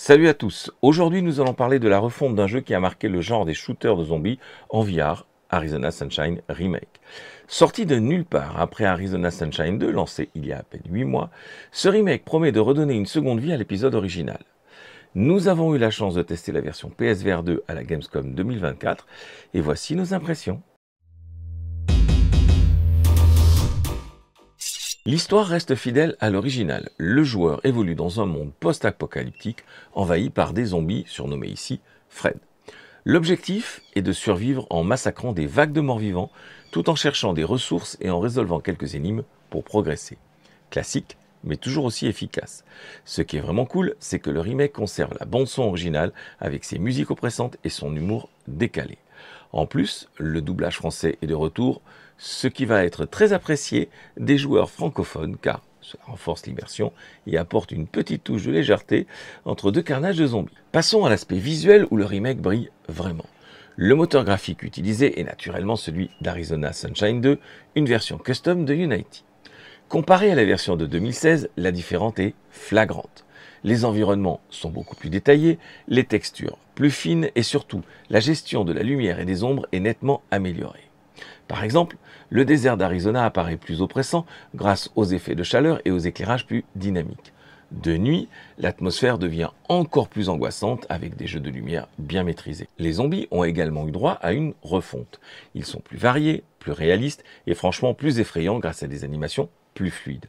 Salut à tous. Aujourd'hui, nous allons parler de la refonte d'un jeu qui a marqué le genre des shooters de zombies en VR, Arizona Sunshine Remake. Sorti de nulle part après Arizona Sunshine 2, lancé il y a à peine 8 mois, ce remake promet de redonner une seconde vie à l'épisode original. Nous avons eu la chance de tester la version PSVR 2 à la Gamescom 2024 et voici nos impressions. L'histoire reste fidèle à l'original. Le joueur évolue dans un monde post-apocalyptique envahi par des zombies surnommés ici Fred. L'objectif est de survivre en massacrant des vagues de morts-vivants tout en cherchant des ressources et en résolvant quelques énigmes pour progresser. Classique, mais toujours aussi efficace. Ce qui est vraiment cool, c'est que le remake conserve la bande son originale avec ses musiques oppressantes et son humour décalé. En plus, le doublage français est de retour, ce qui va être très apprécié des joueurs francophones car cela renforce l'immersion et apporte une petite touche de légèreté entre deux carnages de zombies. Passons à l'aspect visuel où le remake brille vraiment. Le moteur graphique utilisé est naturellement celui d'Arizona Sunshine 2, une version custom de Unity. Comparé à la version de 2016, la différence est flagrante. Les environnements sont beaucoup plus détaillés, les textures plus fines et surtout la gestion de la lumière et des ombres est nettement améliorée. Par exemple, le désert d'Arizona apparaît plus oppressant grâce aux effets de chaleur et aux éclairages plus dynamiques. De nuit, l'atmosphère devient encore plus angoissante avec des jeux de lumière bien maîtrisés. Les zombies ont également eu droit à une refonte. Ils sont plus variés, plus réalistes et franchement plus effrayants grâce à des animations plus fluide.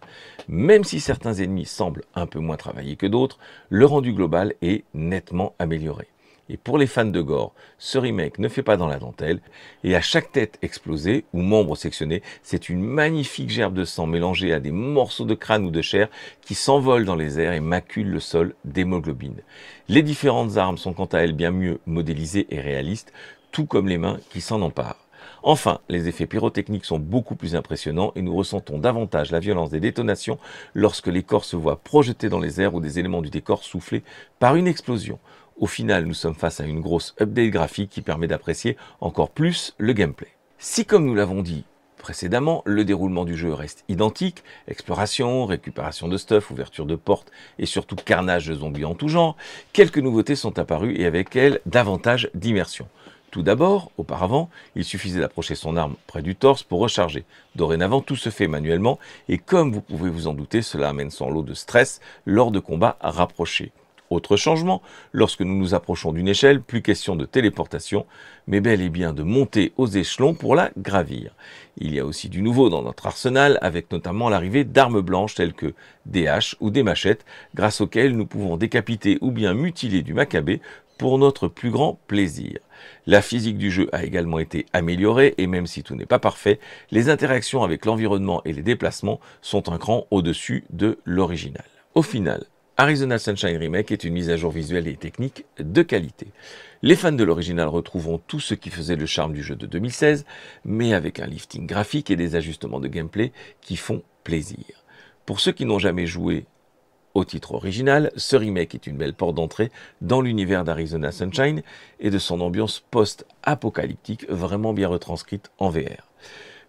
Même si certains ennemis semblent un peu moins travaillés que d'autres, le rendu global est nettement amélioré. Et pour les fans de gore, ce remake ne fait pas dans la dentelle, et à chaque tête explosée ou membre sectionné, c'est une magnifique gerbe de sang mélangée à des morceaux de crâne ou de chair qui s'envolent dans les airs et maculent le sol d'hémoglobine. Les différentes armes sont quant à elles bien mieux modélisées et réalistes, tout comme les mains qui s'en emparent. Enfin, les effets pyrotechniques sont beaucoup plus impressionnants et nous ressentons davantage la violence des détonations lorsque les corps se voient projetés dans les airs ou des éléments du décor soufflés par une explosion. Au final, nous sommes face à une grosse update graphique qui permet d'apprécier encore plus le gameplay. Si comme nous l'avons dit, précédemment, le déroulement du jeu reste identique, exploration, récupération de stuff, ouverture de portes et surtout carnage de zombies en tout genre, quelques nouveautés sont apparues et avec elles davantage d'immersion. Tout d'abord, auparavant, il suffisait d'approcher son arme près du torse pour recharger. Dorénavant, tout se fait manuellement et comme vous pouvez vous en douter, cela amène son lot de stress lors de combats rapprochés. Autre changement, lorsque nous nous approchons d'une échelle, plus question de téléportation, mais bel et bien de monter aux échelons pour la gravir. Il y a aussi du nouveau dans notre arsenal, avec notamment l'arrivée d'armes blanches telles que des haches ou des machettes, grâce auxquelles nous pouvons décapiter ou bien mutiler du macabé pour notre plus grand plaisir. La physique du jeu a également été améliorée et même si tout n'est pas parfait, les interactions avec l'environnement et les déplacements sont un cran au-dessus de l'original. Au final, Arizona Sunshine Remake est une mise à jour visuelle et technique de qualité. Les fans de l'original retrouveront tout ce qui faisait le charme du jeu de 2016, mais avec un lifting graphique et des ajustements de gameplay qui font plaisir. Pour ceux qui n'ont jamais joué au titre original, ce remake est une belle porte d'entrée dans l'univers d'Arizona Sunshine et de son ambiance post-apocalyptique vraiment bien retranscrite en VR.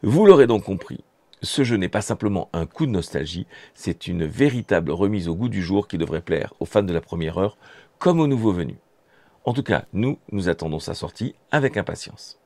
Vous l'aurez donc compris, ce jeu n'est pas simplement un coup de nostalgie, c'est une véritable remise au goût du jour qui devrait plaire aux fans de la première heure comme aux nouveaux venus. En tout cas, nous, nous attendons sa sortie avec impatience.